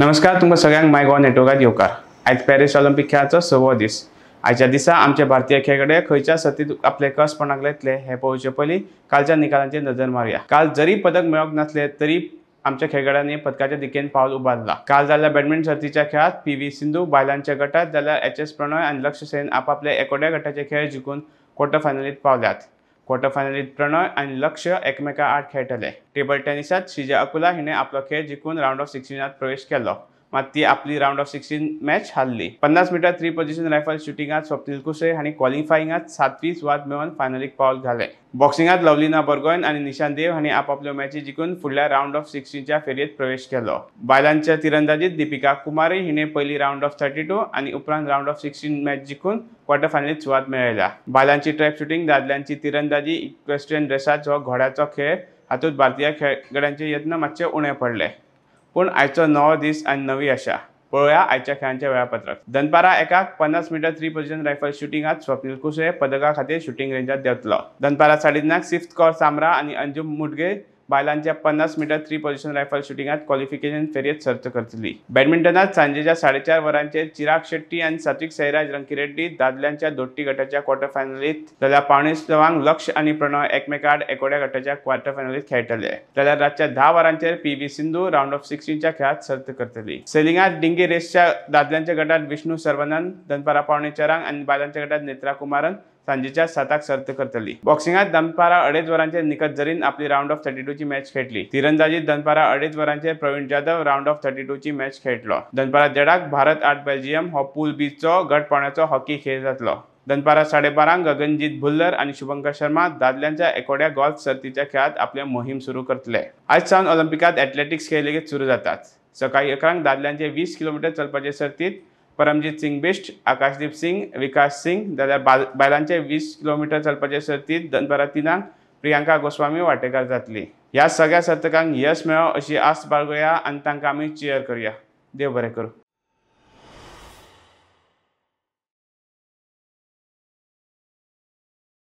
नमस्कार तुमकां सगळ्यांक माय गोवा नेटवर्कात येवकार आयज पॅरीस ऑलिम्पिक खेळाचो सवो दीस आयच्या दिसा आमच्या भारतीय खेळगडे खंयच्या सर्तीत आपले कसपणाक लागले हे पळोवचे पयलीं कालच्या निकालांची नजर मारया काल जरी पदक मेळोंक नसले तरी आमच्या खेळगड्यांनी पदकाच्या दिकेन पावल उबारला काल जाल्ल्या बॅडमिंटन सर्तीच्या खेळात पी व्ही सिंधू बायलांच्या गटात जाल्यार एच एस प्रणॉय आणि लक्ष सेन आपापल्या एकोड्या गटाचे खेळ जिंकून क्वॉर्टर फायनलीत पावल्यात क्वार्टर फायनलीत प्रणय आणि लक्ष्य एकमेका आड खेळटले टेबल टेनिसात श्रीजा अकुला हिने आपला खेळ जिखून राऊंड ऑफ सिक्स्टीनात प्रवेश केलो मात ती आपली राऊंड ऑफ सिक्स्टीन मॅच हारली पन्नास मिटर थ्री पोझिशन रायफल शुटिंगात स्वप्नील कुसे हांणी सात सातवीच वाद मिळवून फायनलीक पावल घालें बॉक्सिंगात लवलीना बर्गोयन आणि निशांत देव हांणी आपापल्यो मॅची जिखून फुडल्या राऊंड ऑफ सिक्स्टीनच्या फेरयेत प्रवेश केला बायलांच्या तिरंदाजीत दीपिका कुमारी हिने पहिली राऊंड ऑफ थर्टी टू आणि उपरांत राऊंड ऑफ सिक्स्टीन मॅच जिखून क्वार्टर फायनलीत सुवात मेळयल्या बायलांची ट्रॅप शूटिंग दादल्यांची तिरंदाजी इक्वेस्ट्रियन ड्रेसाचो घोड्याचो खेळ हातूंत भारतीय खेळगड्यांचे यत्न मातशे उणे पडले पूण आयचो नवो दीस आनी नवी आशा पळोवया आयच्या खेळांच्या वेळापत्रक दनपारा एकाक पन्नास मिटर थ्री पोझिशन रायफल शुटिंगात स्वप्नील कुसळे पदका खातीर शुटिंग रेंजात देंवतलो दनपारा साडे तिनाक सिफ्थ कॉर सामरा आनी अंजुम मुडगे बायलांच्या पन्नास मीटर थ्री पोझिशन रायफल शूटिंगात क्वालिफिकेशन फेरीत सर्त करतली बॅडमिंटनात सांजेच्या साडेचार वरांचे चिराग शेट्टी आणि सात्विक सैराज रंकीरेड्डी दादल्यांच्या दोट्टी गटाच्या क्वार्टर फायनलीत जाल्यार सवांग लक्ष आणि प्रणव एकमेकाड एकोड्या गटाच्या क्वार्टर फायनलीत खेळटले जाल्यार रातच्या धा वरांचेर P V Sindhu round of सिक्स्टीनच्या खेळात सर्त करतली सेलिंगात डिंगी रेसच्या दादल्यांच्या गटात विष्णू सर्वानंद दनपारा पावणे चारांक आणि बायलांच्या गटात नेत्रा कुमारन सांजेच्या साताक सर्त करतली बॉक्सिंगात दनपारा अडेच वरांचे निकत जरीन आपली राऊंड ऑफ थर्टी टू ची मॅच खेळली तिरंदाजीत दनपारा अडेच वरांचे Pravin Jadhav round of thirty two ची मॅच खेळटलो दनपारा देडाक भारत आठ बेल्जियम हो पूल बीचो गट पाण्याचो हॉकी खेळ जातलो दनपारा बारांक गगनजीत भुल्लर आणि शुभंकर शर्मा दादल्यांच्या एकोड्या गॉल्फ सर्तीच्या खेळात आपले मोहीम सुरू करतले आज सावन ऑलिम्पिकात एथलेटिक्स खेळ लेगीत सुरू जातात सकाळी अकरांक दादल्यांचे वीस किलोमीटर चलपाचे सर्तीत परमजीत सिंग बिष्ट आकाशदीप सिंग विकास सिंग जाल्यार बायलांचे वीस किलोमिटर चलपाचे सर्तीत दनपारां तिनांक प्रियांका गोस्वामी वांटेकार जातली ह्या सगळ्या सर्तकांक यश मेळो अशी आस्त बाळगुया आनी तांकां आमी देव बरें करूं